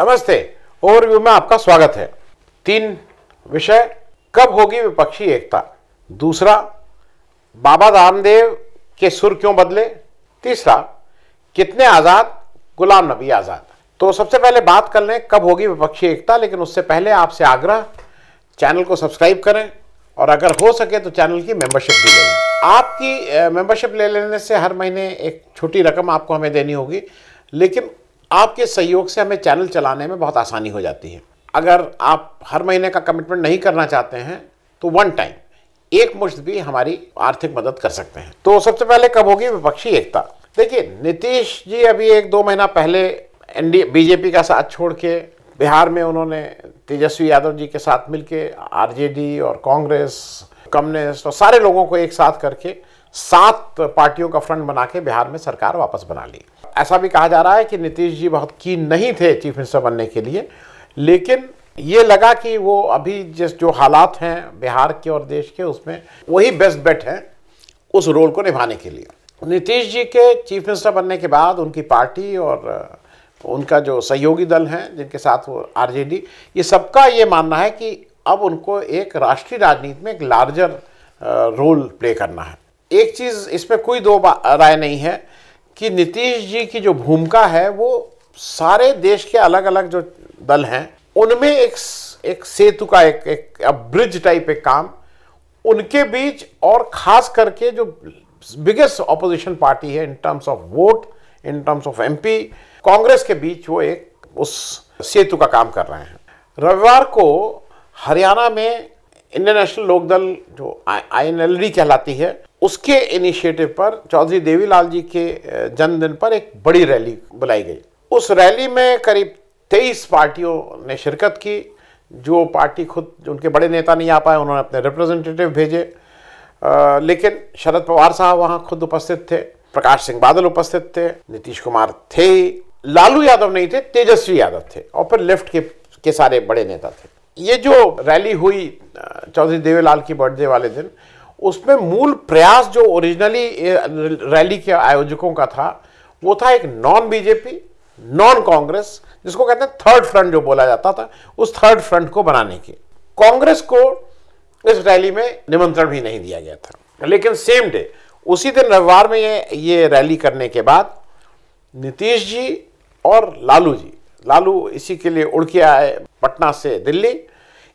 नमस्ते ओवरव्यू में आपका स्वागत है तीन विषय कब होगी विपक्षी एकता दूसरा बाबा रामदेव के सुर क्यों बदले तीसरा कितने आज़ाद गुलाम नबी आज़ाद तो सबसे पहले बात कर लें कब होगी विपक्षी एकता लेकिन उससे पहले आपसे आग्रह चैनल को सब्सक्राइब करें और अगर हो सके तो चैनल की मेंबरशिप भी ले लें आपकी मेंबरशिप ले लेने से हर महीने एक छोटी रकम आपको हमें देनी होगी लेकिन आपके सहयोग से हमें चैनल चलाने में बहुत आसानी हो जाती है अगर आप हर महीने का कमिटमेंट नहीं करना चाहते हैं तो वन टाइम एक मुश्त भी हमारी आर्थिक मदद कर सकते हैं तो सबसे पहले कब होगी विपक्षी एकता देखिए नीतीश जी अभी एक दो महीना पहले एनडीए बीजेपी का साथ छोड़ के बिहार में उन्होंने तेजस्वी यादव जी के साथ मिलके आरजेडी और कांग्रेस कम्युनिस्ट और सारे लोगों को एक साथ करके सात पार्टियों का फ्रंट बना के बिहार में सरकार वापस बना ली ऐसा भी कहा जा रहा है कि नीतीश जी बहुत कीन नहीं थे चीफ मिनिस्टर बनने के लिए लेकिन ये लगा कि वो अभी जिस जो हालात हैं बिहार के और देश के उसमें वही बेस्ट बेट हैं उस रोल को निभाने के लिए नीतीश जी के चीफ मिनिस्टर बनने के बाद उनकी पार्टी और उनका जो सहयोगी दल हैं जिनके साथ वो आरजेडी ये सबका ये मानना है कि अब उनको एक राष्ट्रीय राजनीति में एक लार्जर रोल प्ले करना है एक चीज़ इसमें कोई दो राय नहीं है कि नीतीश जी की जो भूमिका है वो सारे देश के अलग अलग जो दल हैं उनमें एक एक सेतु का एक एक ब्रिज टाइप एक काम उनके बीच और खास करके जो बिगेस्ट ऑपोजिशन पार्टी है in terms of vote in terms of MP Congress के बीच वो एक उस सेतु का काम कर रहे हैं रविवार को हरियाणा में इंडियन नेशनल लोकदल जो आई कहलाती है उसके इनिशिएटिव पर चौधरी देवीलाल जी के जन्मदिन पर एक बड़ी रैली बुलाई गई उस रैली में करीब तेईस पार्टियों ने शिरकत की जो पार्टी खुद उनके बड़े नेता नहीं आ पाए उन्होंने अपने रिप्रेजेंटेटिव भेजे आ, लेकिन शरद पवार साहब वहाँ खुद उपस्थित थे प्रकाश सिंह बादल उपस्थित थे नीतीश कुमार थे ही लालू यादव नहीं थे तेजस्वी यादव थे और फिर लेफ्ट के के सारे बड़े नेता थे ये जो रैली हुई चौधरी देवीलाल की बर्थडे वाले दिन उसमें मूल प्रयास जो ओरिजिनली रैली के आयोजकों का था वो था एक नॉन बीजेपी नॉन कांग्रेस जिसको कहते हैं थर्ड फ्रंट जो बोला जाता था उस थर्ड फ्रंट को बनाने के कांग्रेस को इस रैली में निमंत्रण भी नहीं दिया गया था लेकिन सेम डे उसी दिन रविवार में ये ये रैली करने के बाद नीतीश जी और लालू जी लालू इसी के लिए उड़ के आए पटना से दिल्ली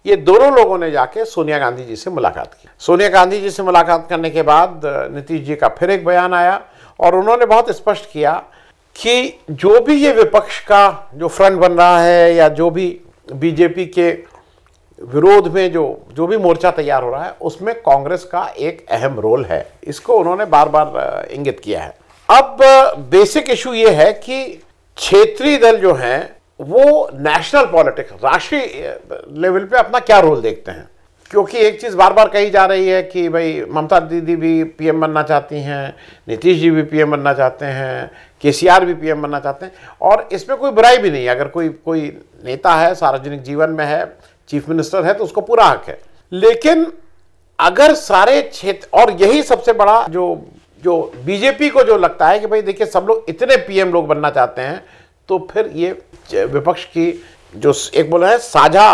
ये दोनों लोगों ने जाके सोनिया गांधी जी से मुलाकात की सोनिया गांधी जी से मुलाकात करने के बाद नीतीश जी का फिर एक बयान आया और उन्होंने बहुत स्पष्ट किया कि जो भी ये विपक्ष का जो फ्रंट बन रहा है या जो भी बीजेपी के विरोध में जो जो भी मोर्चा तैयार हो रहा है उसमें कांग्रेस का एक अहम रोल है इसको उन्होंने बार बार इंगित किया है अब बेसिक इशू ये है कि क्षेत्रीय दल जो हैं वो नेशनल पॉलिटिक्स राष्ट्रीय लेवल पे अपना क्या रोल देखते हैं क्योंकि एक चीज़ बार बार कही जा रही है कि भाई ममता दीदी भी पीएम बनना चाहती हैं नीतीश जी भी पीएम बनना चाहते हैं केसीआर भी पीएम बनना चाहते हैं और इसमें कोई बुराई भी नहीं है अगर कोई कोई नेता है सार्वजनिक जीवन में है चीफ मिनिस्टर है तो उसको पूरा हक है लेकिन अगर सारे क्षेत्र और यही सबसे बड़ा जो जो बीजेपी को जो लगता है कि भाई देखिए सब लोग इतने पीएम लोग बनना चाहते हैं तो फिर ये विपक्ष की जो एक बोला है साझा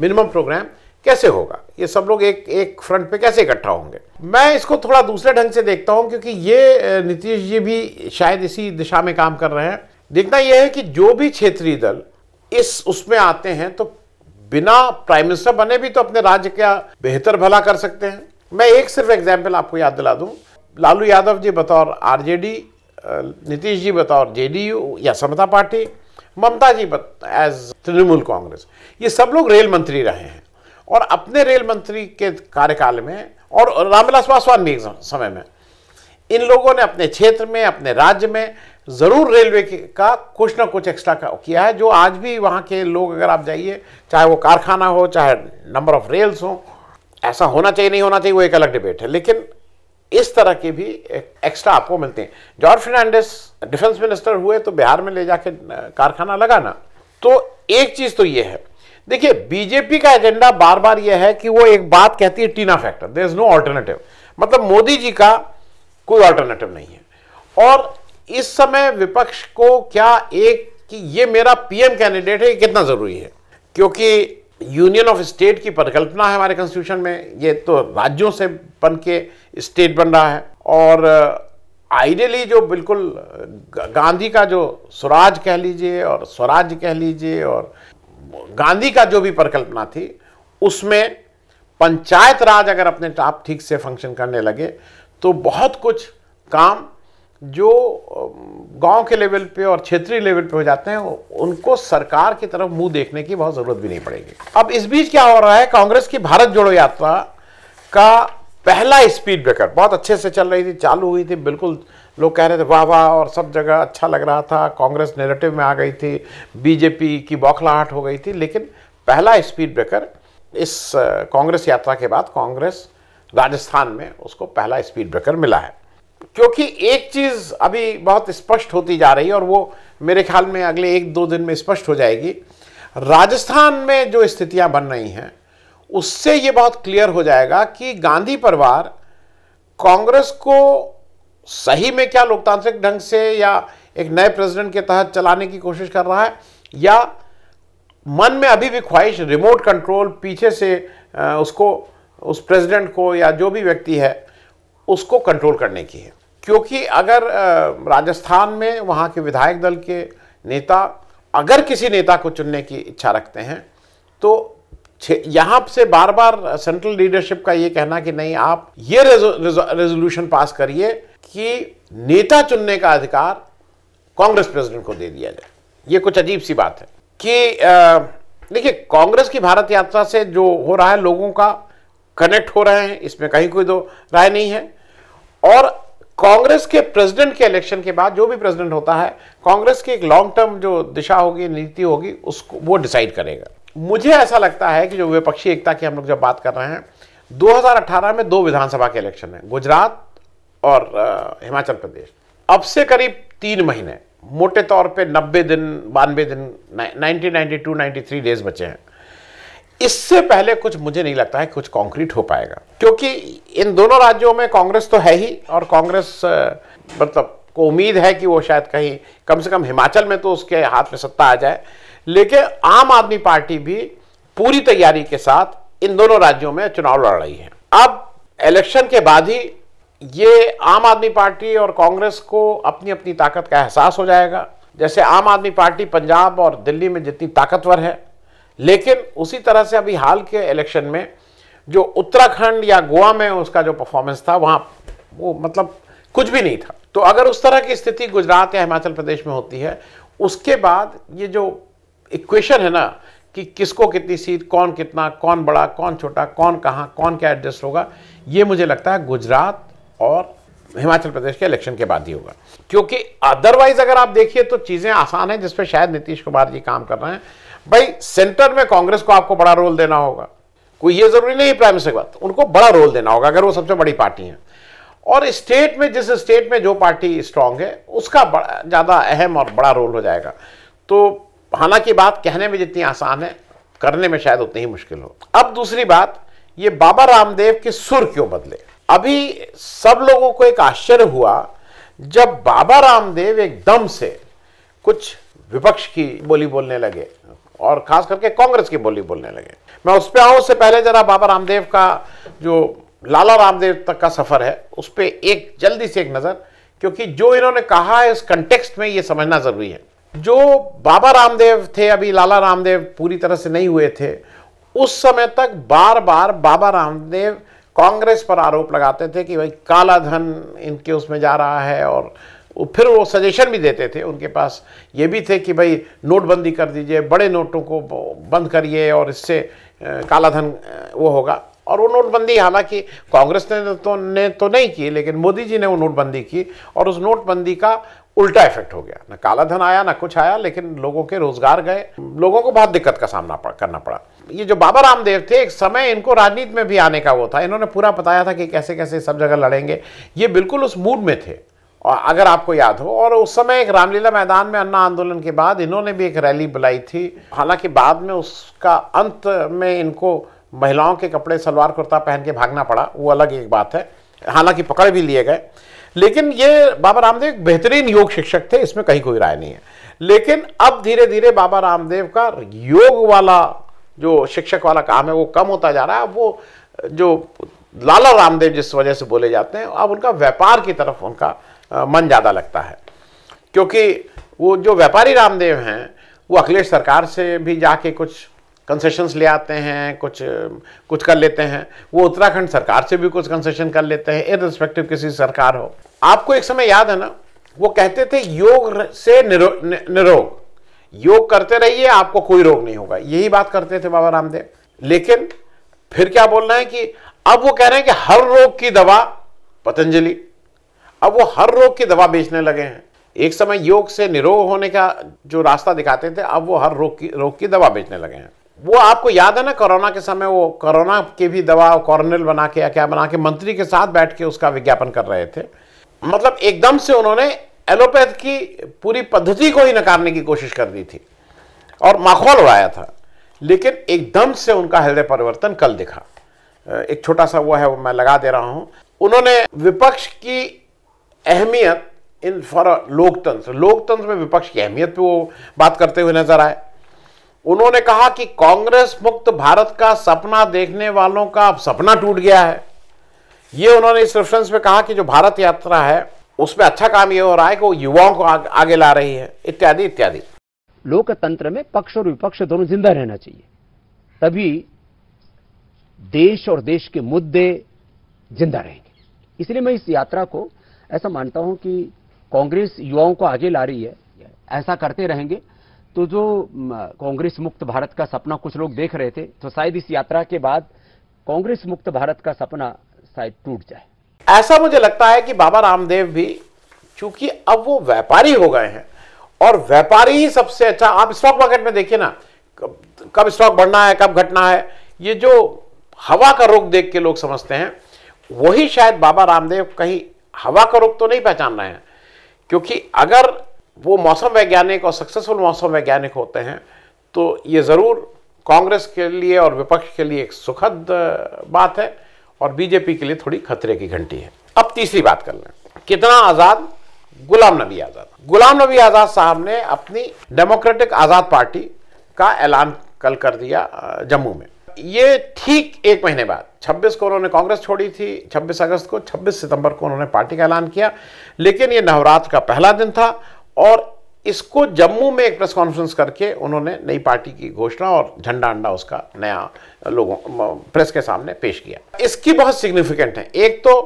मिनिमम प्रोग्राम कैसे होगा ये सब लोग एक एक फ्रंट पे कैसे इकट्ठा होंगे मैं इसको थोड़ा दूसरे ढंग से देखता हूँ क्योंकि ये नीतीश जी भी शायद इसी दिशा में काम कर रहे हैं देखना यह है कि जो भी क्षेत्रीय दल इस उसमें आते हैं तो बिना प्राइम मिनिस्टर बने भी तो अपने राज्य का बेहतर भला कर सकते हैं मैं एक सिर्फ एग्जाम्पल आपको याद दिला दूं लालू यादव जी बतौर आरजेडी नीतीश जी बतौर यू या समता पार्टी ममता जी एज तृणमूल कांग्रेस ये सब लोग रेल मंत्री रहे हैं और अपने रेल मंत्री के कार्यकाल में और रामविलास पासवान भी समय में इन लोगों ने अपने क्षेत्र में अपने राज्य में ज़रूर रेलवे का कुछ ना कुछ एक्स्ट्रा किया है जो आज भी वहाँ के लोग अगर आप जाइए चाहे वो कारखाना हो चाहे नंबर ऑफ रेल्स हो ऐसा होना चाहिए नहीं होना चाहिए वो एक अलग डिबेट है लेकिन इस तरह के भी एक एक्स्ट्रा आपको मिलते हैं जॉर्ज फर्नांडिस डिफेंस मिनिस्टर हुए तो बिहार में ले जाके कारखाना लगाना तो एक चीज़ तो ये है देखिए बीजेपी का एजेंडा बार बार ये है कि वो एक बात कहती है TINA factor there is no alternative मतलब मोदी जी का कोई ऑल्टरनेटिव नहीं है और इस समय विपक्ष को क्या एक कि ये मेरा पीएम कैंडिडेट है ये कितना ज़रूरी है क्योंकि यूनियन ऑफ स्टेट की परिकल्पना है हमारे कॉन्स्टिट्यूशन में ये तो राज्यों से बन के स्टेट बन रहा है और आइडियली uh, जो बिल्कुल uh, गांधी का जो स्वराज कह लीजिए और स्वराज कह लीजिए और गांधी का जो भी परिकल्पना थी उसमें पंचायत राज अगर अपने आप ठीक से फंक्शन करने लगे तो बहुत कुछ काम जो गांव के लेवल पे और क्षेत्रीय लेवल पे हो जाते हैं उनको सरकार की तरफ मुंह देखने की बहुत ज़रूरत भी नहीं पड़ेगी अब इस बीच क्या हो रहा है कांग्रेस की भारत जोड़ो यात्रा का पहला स्पीड ब्रेकर बहुत अच्छे से चल रही थी चालू हुई थी बिल्कुल लोग कह रहे थे वाह वाह और सब जगह अच्छा लग रहा था कांग्रेस नेरेटिव में आ गई थी बीजेपी की बौखलाहट हो गई थी लेकिन पहला स्पीड ब्रेकर इस कांग्रेस यात्रा के बाद कांग्रेस राजस्थान में उसको पहला स्पीड ब्रेकर मिला है क्योंकि एक चीज़ अभी बहुत स्पष्ट होती जा रही है और वो मेरे ख्याल में अगले एक दो दिन में स्पष्ट हो जाएगी राजस्थान में जो स्थितियां बन रही हैं उससे ये बहुत क्लियर हो जाएगा कि गांधी परिवार कांग्रेस को सही में क्या लोकतांत्रिक ढंग से या एक नए प्रेसिडेंट के तहत चलाने की कोशिश कर रहा है या मन में अभी भी ख्वाहिश रिमोट कंट्रोल पीछे से उसको उस प्रेसिडेंट को या जो भी व्यक्ति है उसको कंट्रोल करने की है क्योंकि अगर राजस्थान में वहाँ के विधायक दल के नेता अगर किसी नेता को चुनने की इच्छा रखते हैं तो यहाँ से बार बार सेंट्रल लीडरशिप का ये कहना कि नहीं आप ये रेजोल्यूशन पास करिए कि नेता चुनने का अधिकार कांग्रेस प्रेसिडेंट को दे दिया जाए ये कुछ अजीब सी बात है कि देखिए कांग्रेस की भारत यात्रा से जो हो रहा है लोगों का कनेक्ट हो रहे हैं इसमें कहीं कोई दो राय नहीं है और कांग्रेस के प्रेसिडेंट के इलेक्शन के बाद जो भी प्रेसिडेंट होता है कांग्रेस की एक लॉन्ग टर्म जो दिशा होगी नीति होगी उसको वो डिसाइड करेगा मुझे ऐसा लगता है कि जो विपक्षी एकता की हम लोग जब बात कर रहे हैं 2018 में दो विधानसभा के इलेक्शन हैं गुजरात और आ, हिमाचल प्रदेश अब से करीब तीन महीने मोटे तौर पे 90 दिन बानवे दिन नाइनटीन नाइनटी डेज बचे हैं इससे पहले कुछ मुझे नहीं लगता है कुछ कॉन्क्रीट हो पाएगा क्योंकि इन दोनों राज्यों में कांग्रेस तो है ही और कांग्रेस मतलब को उम्मीद है कि वो शायद कहीं कम से कम हिमाचल में तो उसके हाथ में सत्ता आ जाए लेकिन आम आदमी पार्टी भी पूरी तैयारी के साथ इन दोनों राज्यों में चुनाव लड़ रही है अब इलेक्शन के बाद ही ये आम आदमी पार्टी और कांग्रेस को अपनी अपनी ताकत का एहसास हो जाएगा जैसे आम आदमी पार्टी पंजाब और दिल्ली में जितनी ताकतवर है लेकिन उसी तरह से अभी हाल के इलेक्शन में जो उत्तराखंड या गोवा में उसका जो परफॉर्मेंस था वहाँ वो मतलब कुछ भी नहीं था तो अगर उस तरह की स्थिति गुजरात या हिमाचल प्रदेश में होती है उसके बाद ये जो इक्वेशन है ना कि किसको कितनी सीट कौन कितना कौन बड़ा कौन छोटा कौन कहाँ कौन क्या एडजस्ट होगा ये मुझे लगता है गुजरात और हिमाचल प्रदेश के इलेक्शन के बाद ही होगा क्योंकि अदरवाइज अगर आप देखिए तो चीज़ें आसान हैं जिसपे शायद नीतीश कुमार जी काम कर रहे हैं भाई सेंटर में कांग्रेस को आपको बड़ा रोल देना होगा कोई ये जरूरी नहीं प्राइम मिनिस्टर बात उनको बड़ा रोल देना होगा अगर वो सबसे बड़ी पार्टी है और स्टेट में जिस स्टेट में जो पार्टी स्ट्रांग है उसका ज़्यादा अहम और बड़ा रोल हो जाएगा तो हालांकि बात कहने में जितनी आसान है करने में शायद उतनी ही मुश्किल हो अब दूसरी बात ये बाबा रामदेव के सुर क्यों बदले अभी सब लोगों को एक आश्चर्य हुआ जब बाबा रामदेव एकदम से कुछ विपक्ष की बोली बोलने लगे और खास करके कांग्रेस की बोली बोलने लगे मैं उस पर आऊँ उससे पहले जरा बाबा रामदेव का जो लाला रामदेव तक का सफ़र है उस पर एक जल्दी से एक नज़र क्योंकि जो इन्होंने कहा है इस कंटेक्सट में ये समझना ज़रूरी है जो बाबा रामदेव थे अभी लाला रामदेव पूरी तरह से नहीं हुए थे उस समय तक बार बार बाबा रामदेव कांग्रेस पर आरोप लगाते थे कि भाई काला धन इनके उसमें जा रहा है और वो फिर वो सजेशन भी देते थे उनके पास ये भी थे कि भाई नोटबंदी कर दीजिए बड़े नोटों को बंद करिए और इससे काला धन वो होगा और वो नोटबंदी हालांकि कांग्रेस ने तो, तो ने तो नहीं की लेकिन मोदी जी ने वो नोटबंदी की और उस नोटबंदी का उल्टा इफेक्ट हो गया ना काला धन आया ना कुछ आया लेकिन लोगों के रोजगार गए लोगों को बहुत दिक्कत का सामना पड़, करना पड़ा ये जो बाबा रामदेव थे एक समय इनको राजनीति में भी आने का वो था इन्होंने पूरा बताया था कि कैसे कैसे सब जगह लड़ेंगे ये बिल्कुल उस मूड में थे और अगर आपको याद हो और उस समय एक रामलीला मैदान में अन्ना आंदोलन के बाद इन्होंने भी एक रैली बुलाई थी हालांकि बाद में उसका अंत में इनको महिलाओं के कपड़े सलवार कुर्ता पहन के भागना पड़ा वो अलग एक बात है हालांकि पकड़ भी लिए गए लेकिन ये बाबा रामदेव बेहतरीन योग शिक्षक थे इसमें कहीं कोई राय नहीं है लेकिन अब धीरे धीरे बाबा रामदेव का योग वाला जो शिक्षक वाला काम है वो कम होता जा रहा है वो जो लाला रामदेव जिस वजह से बोले जाते हैं अब उनका व्यापार की तरफ उनका मन ज़्यादा लगता है क्योंकि वो जो व्यापारी रामदेव हैं वो अखिलेश सरकार से भी जाके कुछ कंसेशंस ले आते हैं कुछ कुछ कर लेते हैं वो उत्तराखंड सरकार से भी कुछ कंसेशन कर लेते हैं इन रिस्पेक्टिव किसी सरकार हो आपको एक समय याद है ना वो कहते थे योग से निरो, नि, निरोग योग करते रहिए आपको कोई रोग नहीं होगा यही बात करते थे बाबा रामदेव लेकिन फिर क्या बोलना है कि अब वो कह रहे हैं कि हर रोग की दवा पतंजलि अब वो हर रोग की दवा बेचने लगे हैं एक समय योग से निरोग होने का जो रास्ता दिखाते थे अब वो हर रोग की रोग की दवा बेचने लगे हैं वो आपको याद है ना कोरोना के समय वो कोरोना के भी दवा कॉर्नल बना के या क्या बना के मंत्री के साथ बैठ के उसका विज्ञापन कर रहे थे मतलब एकदम से उन्होंने एलोपैथ की पूरी पद्धति को ही नकारने की कोशिश कर दी थी और माखौल उड़ाया था लेकिन एकदम से उनका हृदय परिवर्तन कल दिखा एक छोटा सा वो है वो मैं लगा दे रहा हूँ उन्होंने विपक्ष की अहमियत इन फॉर लोकतंत्र लोकतंत्र में विपक्ष की अहमियत पे वो बात करते हुए नजर आए उन्होंने कहा कि कांग्रेस मुक्त भारत का सपना देखने वालों का अब सपना टूट गया है ये उन्होंने इस रेफरेंस में कहा कि जो भारत यात्रा है उसमें अच्छा काम ये हो रहा है कि वो युवाओं को आग, आगे ला रही है इत्यादि इत्यादि लोकतंत्र में पक्ष और विपक्ष दोनों जिंदा रहना चाहिए तभी देश और देश के मुद्दे जिंदा रहेंगे इसलिए मैं इस यात्रा को ऐसा मानता हूं कि कांग्रेस युवाओं को आगे ला रही है ऐसा करते रहेंगे तो जो कांग्रेस मुक्त भारत का सपना कुछ लोग देख रहे थे तो शायद इस यात्रा के बाद कांग्रेस मुक्त भारत का सपना शायद टूट जाए ऐसा मुझे लगता है कि बाबा रामदेव भी चूंकि अब वो व्यापारी हो गए हैं और व्यापारी ही सबसे अच्छा आप स्टॉक मार्केट में देखिए ना कब, कब स्टॉक बढ़ना है कब घटना है ये जो हवा का रुख देख के लोग समझते हैं वही शायद बाबा रामदेव कहीं हवा का रुख तो नहीं पहचान रहे हैं क्योंकि अगर वो मौसम वैज्ञानिक और सक्सेसफुल मौसम वैज्ञानिक होते हैं तो ये ज़रूर कांग्रेस के लिए और विपक्ष के लिए एक सुखद बात है और बीजेपी के लिए थोड़ी खतरे की घंटी है अब तीसरी बात कर लें कितना आज़ाद गुलाम नबी आज़ाद गुलाम नबी आज़ाद साहब ने अपनी डेमोक्रेटिक आज़ाद पार्टी का ऐलान कल कर दिया जम्मू में ये ठीक एक महीने बाद 26 को उन्होंने कांग्रेस छोड़ी थी 26 अगस्त को 26 सितंबर को उन्होंने पार्टी का ऐलान किया लेकिन ये नवरात्र का पहला दिन था और इसको जम्मू में एक प्रेस कॉन्फ्रेंस करके उन्होंने नई पार्टी की घोषणा और झंडा अंडा उसका नया लोगों प्रेस के सामने पेश किया इसकी बहुत सिग्निफिकेंट है एक तो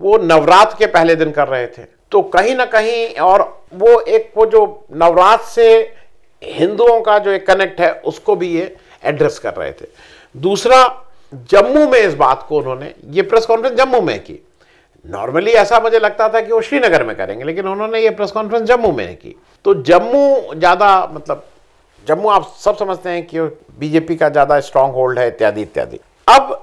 वो नवरात्र के पहले दिन कर रहे थे तो कहीं ना कहीं और वो एक वो जो नवरात्र से हिंदुओं का जो एक कनेक्ट है उसको भी ये एड्रेस कर रहे थे दूसरा जम्मू में इस बात को उन्होंने ये प्रेस कॉन्फ्रेंस जम्मू में की नॉर्मली ऐसा मुझे लगता था कि वो श्रीनगर में करेंगे लेकिन उन्होंने ये प्रेस कॉन्फ्रेंस जम्मू में की तो जम्मू ज़्यादा मतलब जम्मू आप सब समझते हैं कि बीजेपी का ज़्यादा स्ट्रांग होल्ड है इत्यादि इत्यादि अब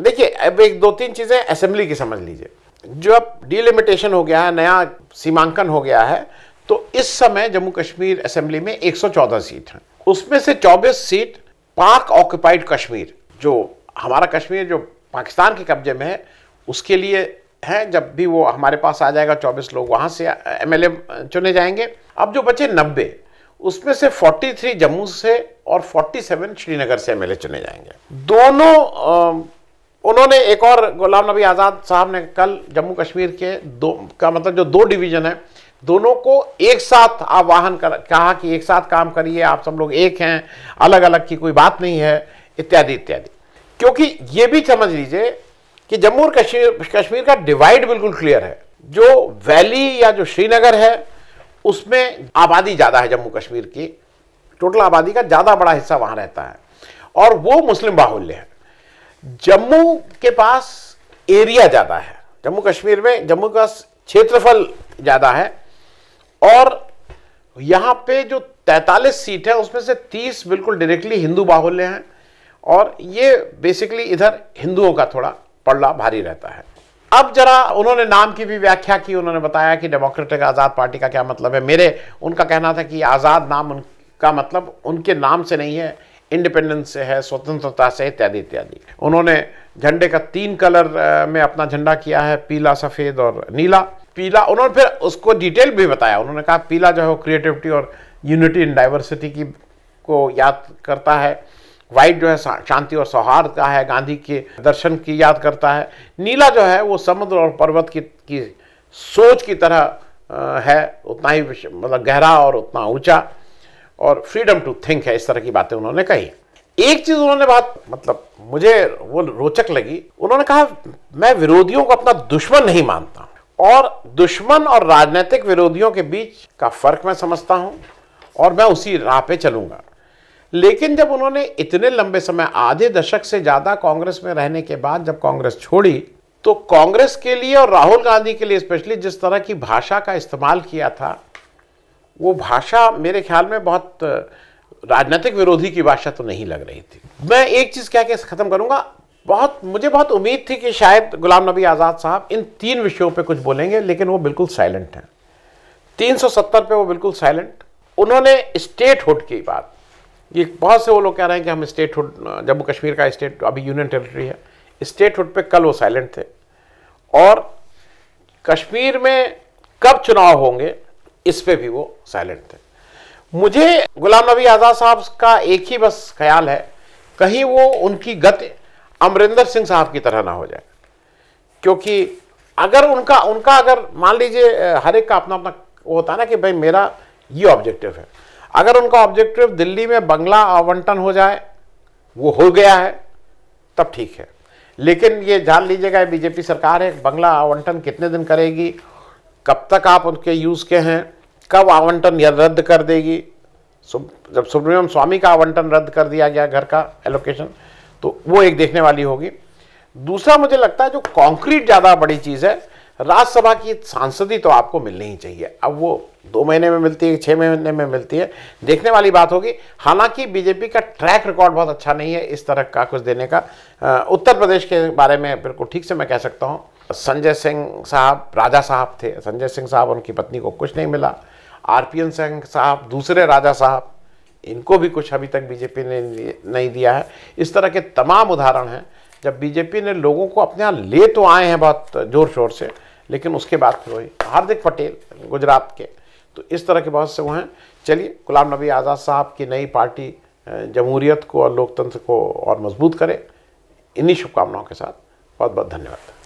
देखिए अब एक दो तीन चीज़ें असेंबली की समझ लीजिए जो अब डिलिमिटेशन हो गया है नया सीमांकन हो गया है तो इस समय जम्मू कश्मीर असेंबली में 114 सीट हैं उसमें से 24 सीट पाक ऑक्यूपाइड कश्मीर जो हमारा कश्मीर जो पाकिस्तान के कब्जे में है उसके लिए है जब भी वो हमारे पास आ जाएगा 24 लोग वहाँ से एम चुने जाएंगे अब जो बचे 90 उसमें से 43 जम्मू से और 47 श्रीनगर से एम चुने जाएंगे दोनों उन्होंने एक और गुलाम नबी आज़ाद साहब ने कल जम्मू कश्मीर के दो का मतलब जो दो डिवीज़न है दोनों को एक साथ आह्वान कर कहा कि एक साथ काम करिए आप सब लोग एक हैं अलग अलग की कोई बात नहीं है इत्यादि इत्यादि क्योंकि ये भी समझ लीजिए कि जम्मू और कश्मीर कश्मीर का डिवाइड बिल्कुल क्लियर है जो वैली या जो श्रीनगर है उसमें आबादी ज़्यादा है जम्मू कश्मीर की टोटल आबादी का ज़्यादा बड़ा हिस्सा वहाँ रहता है और वो मुस्लिम बाहुल्य है जम्मू के पास एरिया ज़्यादा है जम्मू कश्मीर में जम्मू का क्षेत्रफल ज़्यादा है और यहां पे जो 43 सीट है उसमें से 30 बिल्कुल डायरेक्टली हिंदू बाहुल्य हैं और ये बेसिकली इधर हिंदुओं का थोड़ा पड़ला भारी रहता है अब जरा उन्होंने नाम की भी व्याख्या की उन्होंने बताया कि डेमोक्रेटिक आज़ाद पार्टी का क्या मतलब है मेरे उनका कहना था कि आज़ाद नाम उनका मतलब उनके नाम से नहीं है इंडिपेंडेंस से है स्वतंत्रता से इत्यादि इत्यादि उन्होंने झंडे का तीन कलर में अपना झंडा किया है पीला सफ़ेद और नीला पीला उन्होंने फिर उसको डिटेल भी बताया उन्होंने कहा पीला जो है वो क्रिएटिविटी और यूनिटी इन डाइवर्सिटी की को याद करता है वाइट जो है शांति और सौहार्द का है गांधी के दर्शन की याद करता है नीला जो है वो समुद्र और पर्वत की, की सोच की तरह है उतना ही मतलब गहरा और उतना ऊंचा और फ्रीडम टू थिंक है इस तरह की बातें उन्होंने कही एक चीज उन्होंने बात मतलब मुझे वो रोचक लगी उन्होंने कहा मैं विरोधियों को अपना दुश्मन नहीं मानता और दुश्मन और राजनीतिक विरोधियों के बीच का फर्क मैं समझता हूं और मैं उसी राह पे चलूंगा लेकिन जब उन्होंने इतने लंबे समय आधे दशक से ज़्यादा कांग्रेस में रहने के बाद जब कांग्रेस छोड़ी तो कांग्रेस के लिए और राहुल गांधी के लिए स्पेशली जिस तरह की भाषा का इस्तेमाल किया था वो भाषा मेरे ख्याल में बहुत राजनीतिक विरोधी की भाषा तो नहीं लग रही थी मैं एक चीज़ क्या के ख़त्म करूँगा बहुत मुझे बहुत उम्मीद थी कि शायद गुलाम नबी आज़ाद साहब इन तीन विषयों पे कुछ बोलेंगे लेकिन वो बिल्कुल साइलेंट हैं 370 पे वो बिल्कुल साइलेंट उन्होंने स्टेटहुड की बात ये बहुत से वो लोग कह रहे हैं कि हम स्टेटहुड जम्मू कश्मीर का स्टेट अभी यूनियन टेरिटरी है स्टेटहुड पे कल वो साइलेंट थे और कश्मीर में कब चुनाव होंगे इस पे भी वो साइलेंट थे मुझे गुलाम नबी आज़ाद साहब का एक ही बस ख्याल है कहीं वो उनकी गति अमरिंदर सिंह साहब की तरह ना हो जाए क्योंकि अगर उनका उनका अगर मान लीजिए हर एक का अपना अपना वो होता ना कि भाई मेरा ये ऑब्जेक्टिव है अगर उनका ऑब्जेक्टिव दिल्ली में बंगला आवंटन हो जाए वो हो गया है तब ठीक है लेकिन ये जान लीजिएगा बीजेपी सरकार है बंगला आवंटन कितने दिन करेगी कब तक आप उनके यूज़ के हैं कब आवंटन यह रद्द कर देगी जब सुब्रमण्यम स्वामी का आवंटन रद्द कर दिया गया घर का एलोकेशन तो वो एक देखने वाली होगी दूसरा मुझे लगता है जो कॉन्क्रीट ज़्यादा बड़ी चीज़ है राज्यसभा की सांसदी तो आपको मिलनी ही चाहिए अब वो दो महीने में मिलती है छः महीने में मिलती है देखने वाली बात होगी हालांकि बीजेपी का ट्रैक रिकॉर्ड बहुत अच्छा नहीं है इस तरह का कुछ देने का उत्तर प्रदेश के बारे में बिल्कुल ठीक से मैं कह सकता हूँ संजय सिंह साहब राजा साहब थे संजय सिंह साहब उनकी पत्नी को कुछ नहीं मिला आरपीएन सिंह साहब दूसरे राजा साहब इनको भी कुछ अभी तक बीजेपी ने नहीं दिया है इस तरह के तमाम उदाहरण हैं जब बीजेपी ने लोगों को अपने यहाँ ले तो आए हैं बहुत जोर शोर से लेकिन उसके बाद फिर वही हार्दिक पटेल गुजरात के तो इस तरह के बहुत से वो हैं चलिए गुलाम नबी आज़ाद साहब की नई पार्टी जमहूरियत को और लोकतंत्र को और मजबूत करे इन्हीं शुभकामनाओं के साथ बहुत बहुत धन्यवाद